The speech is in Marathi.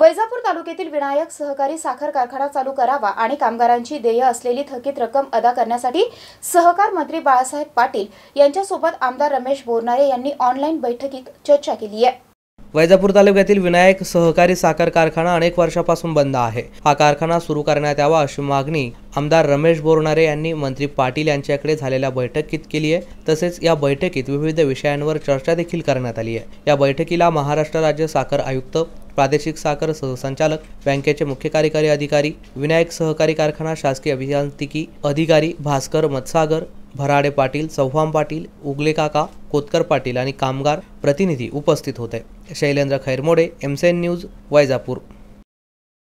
वैजापूर तालुक्यातील विनायक सहकारी साखर कारखाना चालू करावा आणि कामगारांची देय असलेली थकीत रक्कम अदा करण्यासाठी सहकार मंत्री बाळासाहेब पाटील यांच्यासोबत आमदार रमेश बोरनारे यांनी ऑनलाईन बैठकीत चर्चा केली आहे वैजापूर तालुक्यातील विनायक सहकारी साखर कारखाना अनेक वर्षापासून बंद आहे हा कारखाना सुरू करण्यात यावा अशी मागणी आमदार रमेश बोरणारे यांनी मंत्री पाटील यांच्याकडे झालेल्या बैठकीत केली आहे तसेच या बैठकीत विविध विषयांवर चर्चा देखील करण्यात आली आहे या बैठकीला महाराष्ट्र राज्य साखर आयुक्त प्रादेशिक साखर सहसंचालक बँकेचे मुख्य कार्यकारी अधिकारी विनायक सहकारी कारखाना शासकीय अभियांत्रिकी अधिकारी भास्कर मत्सागर भराडे पाटील चव्हाण पाटील उगले काका कोतकर पाटील आणि कामगार प्रतिनिधी उपस्थित होते शैलेंद्र खैरमोडे एमसेन न्यूज वैजापूर